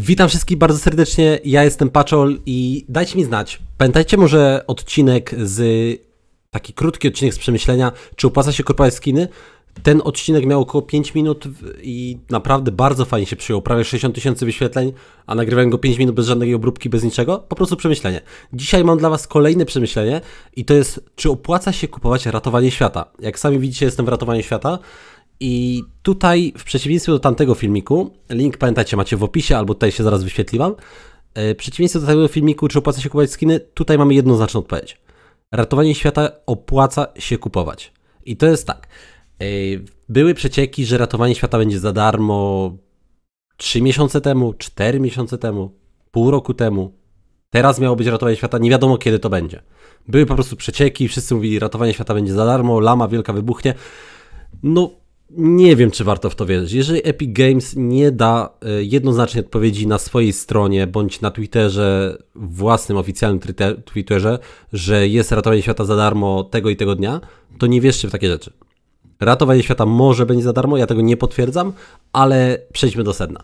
Witam wszystkich bardzo serdecznie. Ja jestem Paczol i dajcie mi znać. Pamiętajcie może odcinek z taki krótki odcinek z przemyślenia, czy opłaca się kupować skiny? Ten odcinek miał około 5 minut i naprawdę bardzo fajnie się przyjął. Prawie 60 tysięcy wyświetleń, a nagrywałem go 5 minut bez żadnej obróbki, bez niczego. Po prostu przemyślenie. Dzisiaj mam dla Was kolejne przemyślenie i to jest, czy opłaca się kupować ratowanie świata? Jak sami widzicie, jestem w ratowaniu świata i tutaj, w przeciwieństwie do tamtego filmiku, link pamiętajcie macie w opisie, albo tutaj się zaraz wyświetliłam. E, w przeciwieństwie do tego filmiku, czy opłaca się kupować skiny, tutaj mamy jednoznaczną odpowiedź. Ratowanie świata opłaca się kupować. I to jest tak. E, były przecieki, że ratowanie świata będzie za darmo 3 miesiące temu, 4 miesiące temu, pół roku temu. Teraz miało być ratowanie świata, nie wiadomo kiedy to będzie. Były po prostu przecieki, wszyscy mówili, ratowanie świata będzie za darmo, lama wielka wybuchnie. No, nie wiem, czy warto w to wierzyć. Jeżeli Epic Games nie da e, jednoznacznej odpowiedzi na swojej stronie bądź na Twitterze, własnym oficjalnym Twitterze, że jest ratowanie świata za darmo tego i tego dnia, to nie wierzcie w takie rzeczy. Ratowanie świata może będzie za darmo, ja tego nie potwierdzam, ale przejdźmy do sedna.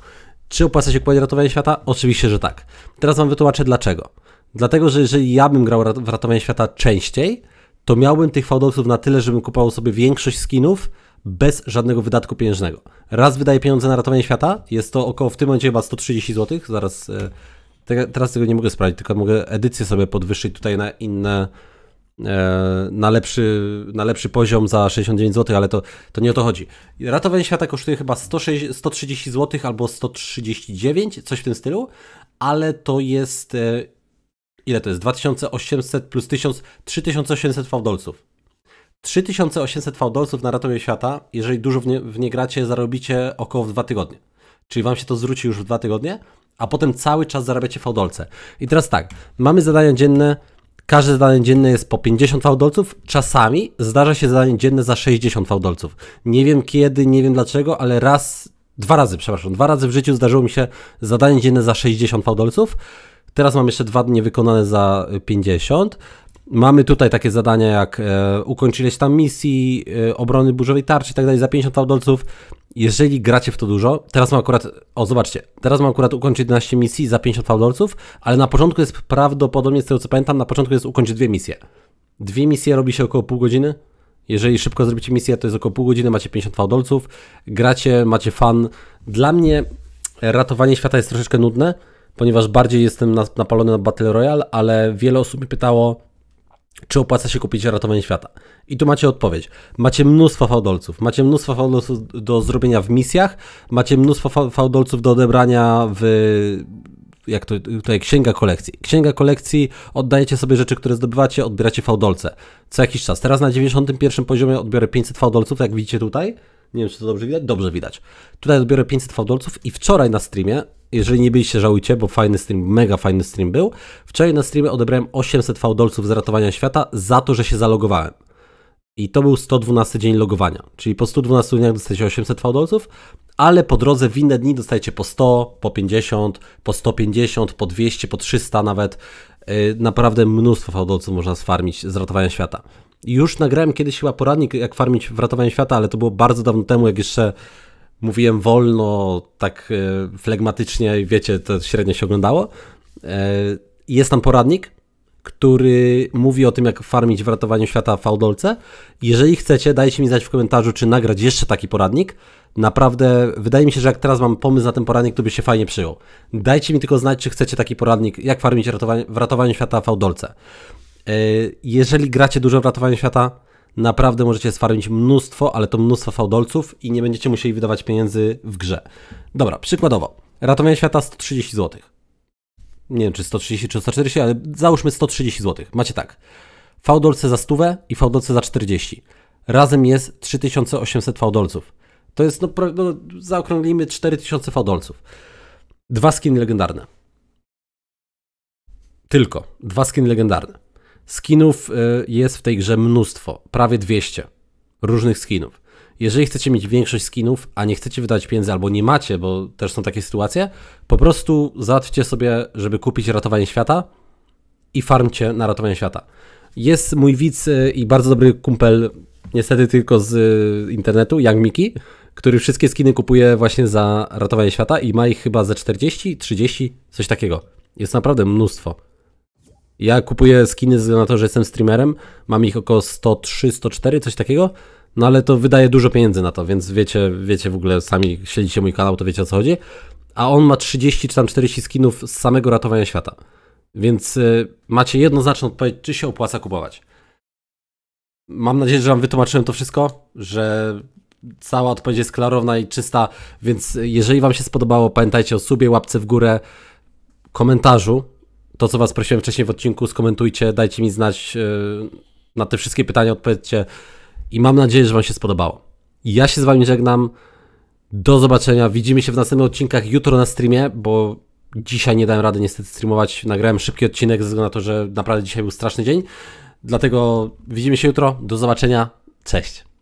Czy opłaca się kupować ratowanie świata? Oczywiście, że tak. Teraz wam wytłumaczę dlaczego. Dlatego, że jeżeli ja bym grał w ratowanie świata częściej, to miałbym tych fałdowców na tyle, żebym kupował sobie większość skinów, bez żadnego wydatku pieniężnego. Raz wydaje pieniądze na ratowanie świata, jest to około w tym momencie chyba 130 zł, zaraz e, te, teraz tego nie mogę sprawdzić, tylko mogę edycję sobie podwyższyć tutaj na inne, e, na lepszy, na lepszy poziom za 69 zł, ale to, to nie o to chodzi. Ratowanie świata kosztuje chyba 106, 130 zł albo 139, coś w tym stylu, ale to jest e, ile to jest? 2800 plus 1000, 3800 fałdolców. 3800 fałdolców na ratowanie świata, jeżeli dużo w nie, w nie gracie, zarobicie około w dwa tygodnie. Czyli wam się to zwróci już w dwa tygodnie, a potem cały czas zarabiacie fałdolce. I teraz tak, mamy zadania dzienne, każde zadanie dzienne jest po 50 fałdolców, czasami zdarza się zadanie dzienne za 60 fałdolców. Nie wiem kiedy, nie wiem dlaczego, ale raz, dwa razy, przepraszam, dwa razy w życiu zdarzyło mi się zadanie dzienne za 60 fałdolców. Teraz mam jeszcze dwa dni wykonane za 50. Mamy tutaj takie zadania jak e, ukończyłeś tam misji, e, obrony burzowej tarczy i tak dalej za 50 faudolców. Jeżeli gracie w to dużo, teraz mam akurat, o zobaczcie, teraz mam akurat ukończyć 11 misji za 50 faudolców, ale na początku jest prawdopodobnie, z tego co pamiętam, na początku jest ukończyć dwie misje. Dwie misje robi się około pół godziny. Jeżeli szybko zrobicie misję, to jest około pół godziny, macie 50 faudolców, gracie, macie fan. Dla mnie ratowanie świata jest troszeczkę nudne, ponieważ bardziej jestem napalony na Battle Royale, ale wiele osób mnie pytało, czy opłaca się kupić ratowanie świata? I tu macie odpowiedź. Macie mnóstwo fałdolców. Macie mnóstwo fałdolców do zrobienia w misjach, macie mnóstwo fałdolców do odebrania w jak to tutaj księga kolekcji. Księga kolekcji, oddajecie sobie rzeczy, które zdobywacie, odbieracie fałdolce. Co jakiś czas. Teraz na 91 poziomie odbiorę 500 fałdolców, jak widzicie tutaj. Nie wiem, czy to dobrze widać. Dobrze widać. Tutaj odbiorę 500 fałdolców i wczoraj na streamie jeżeli nie byliście, żałujcie, bo fajny stream, mega fajny stream był. Wczoraj na streamie odebrałem 800 fałdolców z ratowania świata za to, że się zalogowałem. I to był 112 dzień logowania. Czyli po 112 dniach dostajecie 800 fałdolców, ale po drodze w inne dni dostajecie po 100, po 50, po 150, po 200, po 300 nawet. Y, naprawdę mnóstwo fałdolców można sfarmić z ratowania świata. Już nagrałem kiedyś chyba poradnik, jak farmić w ratowaniu świata, ale to było bardzo dawno temu, jak jeszcze mówiłem wolno, tak e, flegmatycznie, wiecie, to średnio się oglądało. E, jest tam poradnik, który mówi o tym, jak farmić w ratowaniu świata w Faudolce. Jeżeli chcecie, dajcie mi znać w komentarzu, czy nagrać jeszcze taki poradnik. Naprawdę, wydaje mi się, że jak teraz mam pomysł na ten poradnik, to by się fajnie przyjął. Dajcie mi tylko znać, czy chcecie taki poradnik, jak farmić w ratowaniu świata w Faudolce. E, jeżeli gracie dużo w ratowaniu świata, naprawdę możecie sfarmić mnóstwo, ale to mnóstwo fałdolców i nie będziecie musieli wydawać pieniędzy w grze. Dobra, przykładowo, ratowanie świata 130 zł. Nie wiem, czy 130 czy 140, ale załóżmy 130 zł. Macie tak, fałdolce za 100 i fałdolce za 40. Razem jest 3800 fałdolców. To jest, no, no zaokrąglimy 4000 fałdolców. Dwa skiny legendarne. Tylko dwa skiny legendarne. Skinów y, jest w tej grze mnóstwo, prawie 200 różnych skinów. Jeżeli chcecie mieć większość skinów, a nie chcecie wydać pieniędzy albo nie macie, bo też są takie sytuacje, po prostu załatwcie sobie, żeby kupić Ratowanie Świata i farmcie na Ratowanie Świata. Jest mój widz y, i bardzo dobry kumpel, niestety tylko z y, internetu, Young Miki, który wszystkie skiny kupuje właśnie za Ratowanie Świata i ma ich chyba ze 40, 30, coś takiego. Jest naprawdę mnóstwo. Ja kupuję skiny na to, że jestem streamerem. Mam ich około 103, 104, coś takiego. No ale to wydaje dużo pieniędzy na to, więc wiecie, wiecie w ogóle, sami śledzicie mój kanał, to wiecie o co chodzi. A on ma 30 czy tam 40 skinów z samego ratowania świata. Więc y, macie jednoznaczną odpowiedź, czy się opłaca kupować. Mam nadzieję, że Wam wytłumaczyłem to wszystko, że cała odpowiedź jest klarowna i czysta, więc jeżeli Wam się spodobało, pamiętajcie o subie, łapce w górę, komentarzu, to, co was prosiłem wcześniej w odcinku, skomentujcie, dajcie mi znać e, na te wszystkie pytania, odpowiedzcie i mam nadzieję, że wam się spodobało. Ja się z wami żegnam. Do zobaczenia. Widzimy się w następnych odcinkach jutro na streamie, bo dzisiaj nie dałem rady niestety streamować. Nagrałem szybki odcinek ze względu na to, że naprawdę dzisiaj był straszny dzień. Dlatego widzimy się jutro. Do zobaczenia. Cześć.